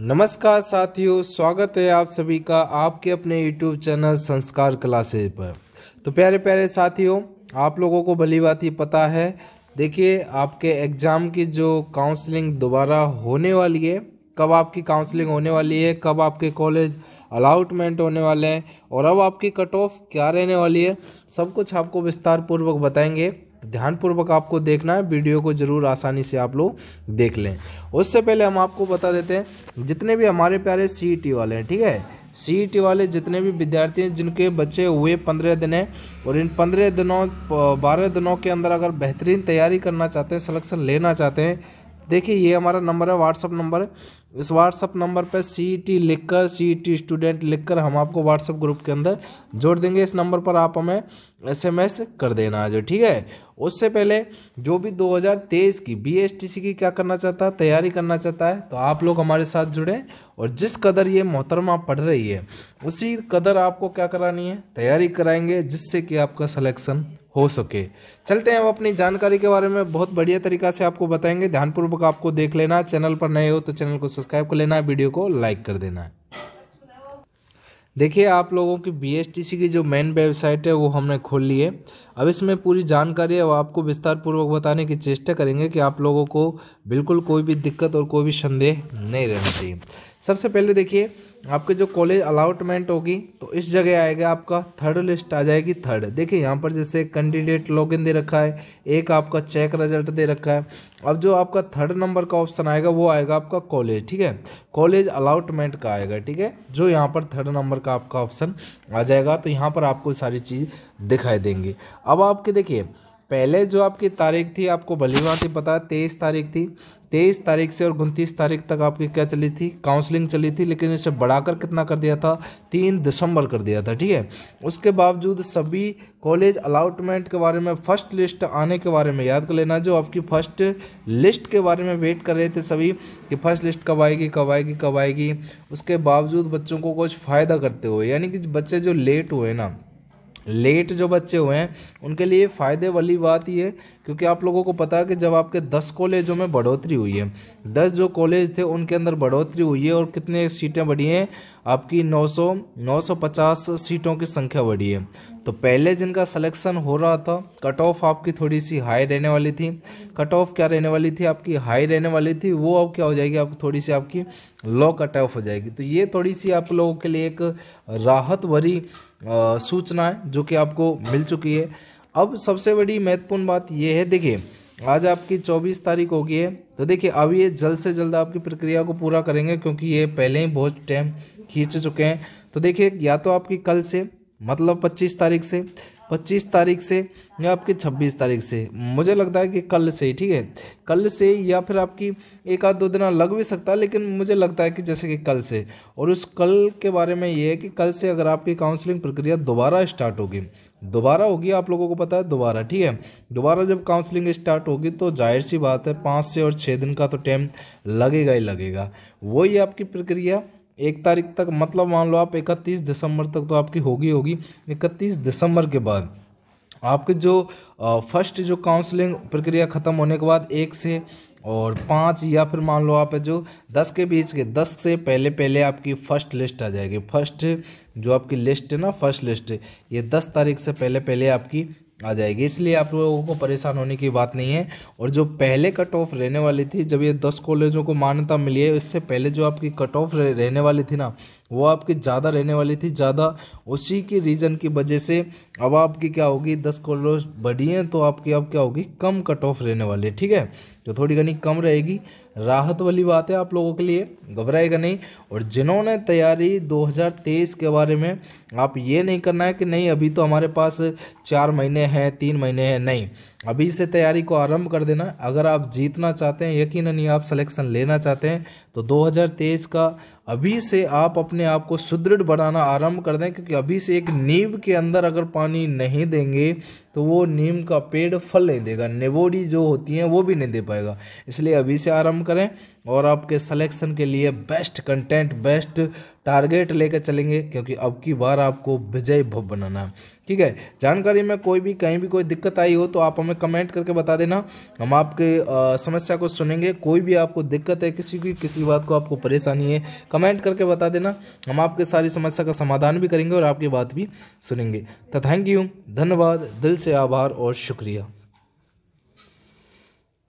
नमस्कार साथियों स्वागत है आप सभी का आपके अपने YouTube चैनल संस्कार क्लासेज पर तो प्यारे प्यारे साथियों आप लोगों को भली बात ही पता है देखिए आपके एग्ज़ाम की जो काउंसलिंग दोबारा होने वाली है कब आपकी काउंसलिंग होने वाली है कब आपके कॉलेज अलाउटमेंट होने वाले हैं और अब आपकी कट ऑफ क्या रहने वाली है सब कुछ आपको विस्तार पूर्वक बताएंगे तो ध्यानपूर्वक आपको देखना है वीडियो को ज़रूर आसानी से आप लोग देख लें उससे पहले हम आपको बता देते हैं जितने भी हमारे प्यारे सी e वाले हैं ठीक है सी e वाले जितने भी विद्यार्थी हैं जिनके बच्चे हुए पंद्रह दिन हैं और इन पंद्रह दिनों बारह दिनों के अंदर अगर बेहतरीन तैयारी करना चाहते हैं सिलेक्शन लेना चाहते हैं देखिए ये हमारा नंबर है व्हाट्सअप नंबर इस व्हाट्सअप नंबर पर सी टी लिखकर सी टी स्टूडेंट लिखकर हम आपको व्हाट्सअप ग्रुप के अंदर जोड़ देंगे इस नंबर पर आप हमें एसएमएस कर देना आज ठीक है उससे पहले जो भी 2023 की बीएसटीसी की क्या करना चाहता है तैयारी करना चाहता है तो आप लोग हमारे साथ जुड़ें और जिस कदर ये मोहतरमा पढ़ रही है उसी कदर आपको क्या करानी है तैयारी कराएंगे जिससे कि आपका सलेक्शन हो सके चलते हैं अब अपनी जानकारी के बारे में बहुत बढ़िया तरीका से आपको बताएंगे ध्यानपूर्वक आपको देख लेना चैनल पर नए हो तो चैनल को सब्सक्राइब सब्सक्राइब कर लेना है वीडियो को लाइक कर देना है देखिए आप लोगों की बी की जो मेन वेबसाइट है वो हमने खोल ली है अब इसमें पूरी जानकारी है वो आपको विस्तार पूर्वक बताने की चेष्टा करेंगे कि आप लोगों को बिल्कुल कोई भी दिक्कत और कोई भी संदेह नहीं रहना चाहिए सबसे पहले देखिए आपके जो कॉलेज अलाउटमेंट होगी तो इस जगह आएगा आपका थर्ड लिस्ट आ जाएगी थर्ड देखिए यहाँ पर जैसे कैंडिडेट लॉगिन दे रखा है एक आपका चेक रिजल्ट दे रखा है अब जो आपका थर्ड नंबर का ऑप्शन आएगा वो आएगा आपका कॉलेज ठीक है कॉलेज अलाउटमेंट का आएगा ठीक है जो यहाँ पर थर्ड नंबर का आपका ऑप्शन आ जाएगा तो यहाँ पर आपको सारी चीज़ दिखाई देंगी अब आपके देखिए पहले जो आपकी तारीख थी आपको भली भांति पता है तेईस तारीख थी तेईस तारीख से और उनतीस तारीख तक आपकी क्या चली थी काउंसलिंग चली थी लेकिन इसे बढ़ाकर कितना कर दिया था तीन दिसंबर कर दिया था ठीक है उसके बावजूद सभी कॉलेज अलाउटमेंट के बारे में फर्स्ट लिस्ट आने के बारे में याद कर लेना जो आपकी फर्स्ट लिस्ट के बारे में वेट कर रहे थे सभी कि फर्स्ट लिस्ट कब आएगी कब आएगी कब आएगी उसके बावजूद बच्चों को कुछ फ़ायदा करते हुए यानी कि बच्चे जो लेट हुए ना लेट जो बच्चे हुए हैं उनके लिए फ़ायदे वाली बात ये क्योंकि आप लोगों को पता है कि जब आपके दस कॉलेजों में बढ़ोतरी हुई है दस जो कॉलेज थे उनके अंदर बढ़ोतरी हुई है और कितने सीटें बढ़ी हैं आपकी 900 950 सीटों की संख्या बढ़ी है तो पहले जिनका सिलेक्शन हो रहा था कट ऑफ आपकी थोड़ी सी हाई रहने वाली थी कट ऑफ क्या रहने वाली थी आपकी हाई रहने वाली थी वो अब क्या हो जाएगी आप थोड़ी सी आपकी लो कट ऑफ हो जाएगी तो ये थोड़ी सी आप लोगों के लिए एक राहत भरी सूचना है जो कि आपको मिल चुकी है अब सबसे बड़ी महत्वपूर्ण बात यह है देखिए आज आपकी 24 तारीख होगी है तो देखिए अब ये जल्द से जल्द आपकी प्रक्रिया को पूरा करेंगे क्योंकि ये पहले ही बहुत टाइम खींच चुके हैं तो देखिए या तो आपकी कल से मतलब 25 तारीख से 25 तारीख से या आपकी 26 तारीख से मुझे लगता है कि कल से ठीक है कल से या फिर आपकी एक आध दो दिन लग भी सकता है लेकिन मुझे लगता है कि जैसे कि कल से और उस कल के बारे में ये है कि कल से अगर आपकी काउंसलिंग प्रक्रिया दोबारा स्टार्ट होगी दोबारा होगी आप लोगों को पता है दोबारा ठीक है दोबारा जब काउंसलिंग स्टार्ट होगी तो जाहिर सी बात है पाँच से और छः दिन का तो टाइम लगेगा ही लगेगा वही आपकी प्रक्रिया एक तारीख तक मतलब मान लो आप इकतीस दिसंबर तक तो आपकी होगी होगी इकतीस दिसंबर के बाद आपके जो फर्स्ट जो काउंसलिंग प्रक्रिया ख़त्म होने के बाद एक से और पाँच या फिर मान लो आप जो दस के बीच के दस से पहले पहले आपकी फ़र्स्ट लिस्ट आ जाएगी फर्स्ट जो आपकी लिस्ट है ना फर्स्ट लिस्ट ये दस तारीख से पहले पहले आपकी आ जाएगी इसलिए आप लोगों को परेशान होने की बात नहीं है और जो पहले कट ऑफ रहने वाली थी जब ये दस कॉलेजों को मान्यता मिली है इससे पहले जो आपकी कट ऑफ रहने वाली थी ना वो आपके ज़्यादा रहने वाली थी ज़्यादा उसी के रीज़न की वजह से अब आपकी क्या होगी दस कॉलर्स बढ़ी हैं तो आपकी अब क्या होगी कम कट ऑफ रहने वाली है ठीक है तो थोड़ी घनी कम रहेगी राहत वाली बात है आप लोगों के लिए घबराएगा नहीं और जिन्होंने तैयारी 2023 के बारे में आप ये नहीं करना है कि नहीं अभी तो हमारे पास चार महीने हैं तीन महीने हैं नहीं अभी से तैयारी को आरंभ कर देना अगर आप जीतना चाहते हैं यकीन आप सिलेक्शन लेना चाहते हैं तो 2023 का अभी से आप अपने आप को सुदृढ़ बनाना आरंभ कर दें क्योंकि अभी से एक नीम के अंदर अगर पानी नहीं देंगे तो वो नीम का पेड़ फल नहीं देगा नेबोडी जो होती हैं वो भी नहीं दे पाएगा इसलिए अभी से आरंभ करें और आपके सिलेक्शन के लिए बेस्ट कंटेंट बेस्ट टारगेट लेकर चलेंगे क्योंकि अब की बार आपको विजय भव बनाना है ठीक है जानकारी में कोई भी कहीं भी कोई दिक्कत आई हो तो आप हमें कमेंट करके बता देना हम आपके समस्या को सुनेंगे कोई भी आपको दिक्कत है किसी की किसी बात को आपको परेशानी है कमेंट करके बता देना हम आपके सारी समस्या का समाधान भी करेंगे और आपकी बात भी सुनेंगे तो थैंक यू धन्यवाद दिल से आभार और शुक्रिया